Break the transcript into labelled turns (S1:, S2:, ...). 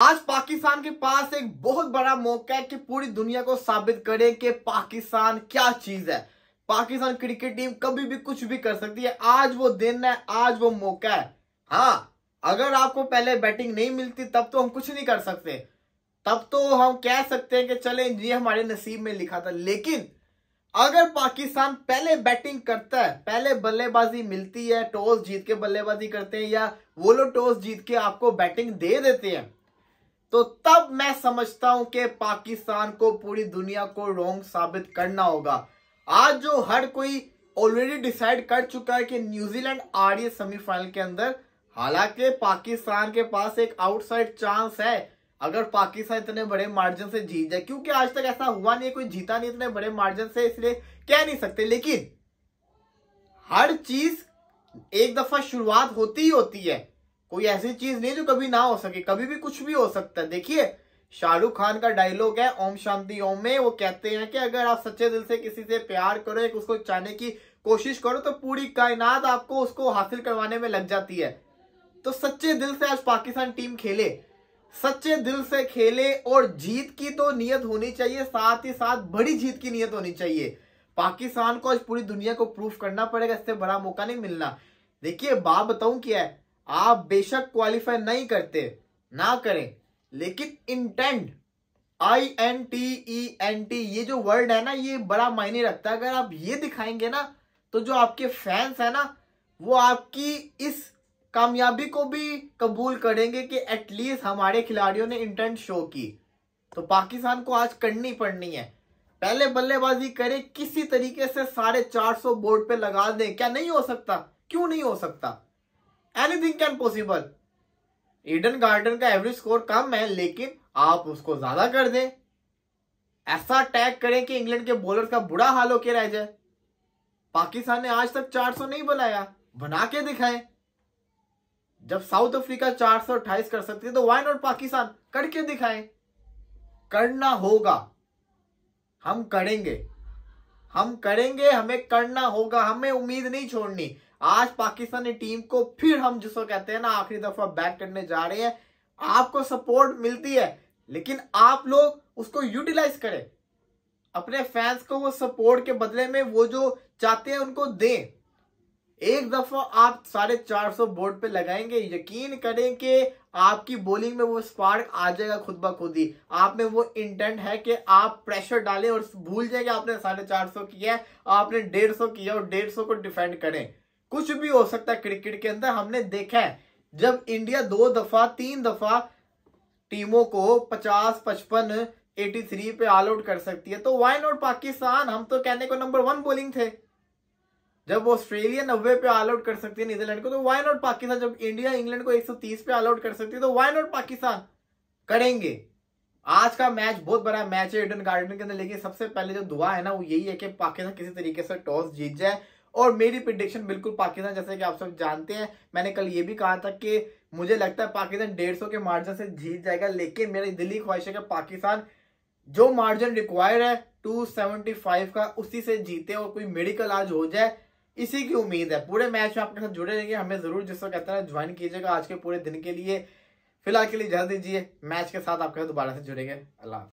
S1: आज पाकिस्तान के पास एक बहुत बड़ा मौका है कि पूरी दुनिया को साबित करें कि पाकिस्तान क्या चीज है पाकिस्तान क्रिकेट टीम कभी भी कुछ भी कर सकती है आज वो दिन है आज वो मौका है हाँ अगर आपको पहले बैटिंग नहीं मिलती तब तो हम कुछ नहीं कर सकते तब तो हम कह सकते हैं कि चले ये हमारे नसीब में लिखा था लेकिन अगर पाकिस्तान पहले बैटिंग करता है पहले बल्लेबाजी मिलती है टॉस जीत के बल्लेबाजी करते हैं या वो लोग टॉस जीत के आपको बैटिंग दे देते हैं तो तब मैं समझता हूं कि पाकिस्तान को पूरी दुनिया को रोंग साबित करना होगा आज जो हर कोई ऑलरेडी डिसाइड कर चुका है कि न्यूजीलैंड आ रही है सेमीफाइनल के अंदर हालांकि पाकिस्तान के पास एक आउटसाइड चांस है अगर पाकिस्तान इतने बड़े मार्जिन से जीत जाए क्योंकि आज तक ऐसा हुआ नहीं कोई जीता नहीं इतने बड़े मार्जिन से इसलिए कह नहीं सकते लेकिन हर चीज एक दफा शुरुआत होती ही होती है कोई ऐसी चीज नहीं जो कभी ना हो सके कभी भी कुछ भी हो सकता है देखिए शाहरुख खान का डायलॉग है ओम शांति ओम में वो कहते हैं कि अगर आप सच्चे दिल से किसी से प्यार करो एक उसको चाहने की कोशिश करो तो पूरी कायनात आपको उसको हासिल करवाने में लग जाती है तो सच्चे दिल से आज पाकिस्तान टीम खेले सच्चे दिल से खेले और जीत की तो नीयत होनी चाहिए साथ ही साथ बड़ी जीत की नीयत होनी चाहिए पाकिस्तान को आज पूरी दुनिया को प्रूफ करना पड़ेगा इससे बड़ा मौका नहीं मिलना देखिए बात बताऊं क्या है आप बेशक क्वालिफाई नहीं करते ना करें लेकिन intent I N T E N T ये जो वर्ड है ना ये बड़ा मायने रखता है अगर आप ये दिखाएंगे ना तो जो आपके फैंस है ना वो आपकी इस कामयाबी को भी कबूल करेंगे कि एटलीस्ट हमारे खिलाड़ियों ने इंटेंट शो की तो पाकिस्तान को आज करनी पड़नी है पहले बल्लेबाजी करें किसी तरीके से साढ़े चार सौ बोर्ड पे लगा दें क्या नहीं हो सकता क्यों नहीं हो सकता anything can possible Eden Garden का एवरेज स्कोर कम है लेकिन आप उसको ज्यादा कर दें ऐसा अटैक करें कि इंग्लैंड के बॉलर का बुरा हाल होके रह जाए पाकिस्तान ने आज तक 400 नहीं बनाया बना के दिखाए जब साउथ अफ्रीका चार सौ अट्ठाईस कर सकती है तो वाई नॉट पाकिस्तान करके दिखाए करना होगा हम करेंगे हम करेंगे हमें करना होगा हमें उम्मीद नहीं छोड़नी आज पाकिस्तानी टीम को फिर हम जिसको कहते हैं ना आखिरी दफा बैक करने जा रहे हैं आपको सपोर्ट मिलती है लेकिन आप लोग उसको यूटिलाइज करें अपने फैंस को वो सपोर्ट के बदले में वो जो चाहते हैं उनको दें एक दफा आप साढ़े चार सौ बोर्ड पे लगाएंगे यकीन करें कि आपकी बॉलिंग में वो स्पार्क आ जाएगा खुद ब खुद ही आप में वो इंटेंट है कि आप प्रेशर डालें और भूल जाएंगे आपने साढ़े चार सौ किया है आपने डेढ़ सौ किया और डेढ़ सौ को डिफेंड करें कुछ भी हो सकता है क्रिकेट के अंदर हमने देखा है जब इंडिया दो दफा तीन दफा टीमों को पचास पचपन एटी थ्री पे ऑल आउट कर सकती है तो वाई नॉट पाकिस्तान हम तो कहने को नंबर वन बोलिंग थे जब ऑस्ट्रेलिया नब्बे पे ऑल आउट कर सकती है नीदरलैंड को तो वाई नॉट पाकिस्तान जब इंडिया इंग्लैंड को 130 पे ऑल आउट कर सकती है तो वाई नॉट पाकिस्तान करेंगे आज का मैच बहुत बड़ा मैच है ईडन गार्डन के अंदर लेकिन सबसे पहले जो दुआ है ना वो यही है कि पाकिस्तान किसी तरीके से टॉस जीत जाए और मेरी प्रिडिक्शन बिल्कुल पाकिस्तान जैसे कि आप सब जानते हैं मैंने कल ये भी कहा था कि मुझे लगता है पाकिस्तान डेढ़ सौ के मार्जिन से जीत जाएगा लेकिन मेरी दिल्ली ख्वाहिश है कि पाकिस्तान जो मार्जिन रिक्वायर है 275 का उसी से जीते और कोई मेडिकल आज हो जाए इसी की उम्मीद है पूरे मैच में आपके साथ जुड़े रहेंगे हमें जरूर जिसको कहते हैं ज्वाइन कीजिएगा आज के पूरे दिन के लिए फिलहाल के लिए जल्द दीजिए मैच के साथ आपके साथ दोबारा से जुड़ेंगे अल्लाह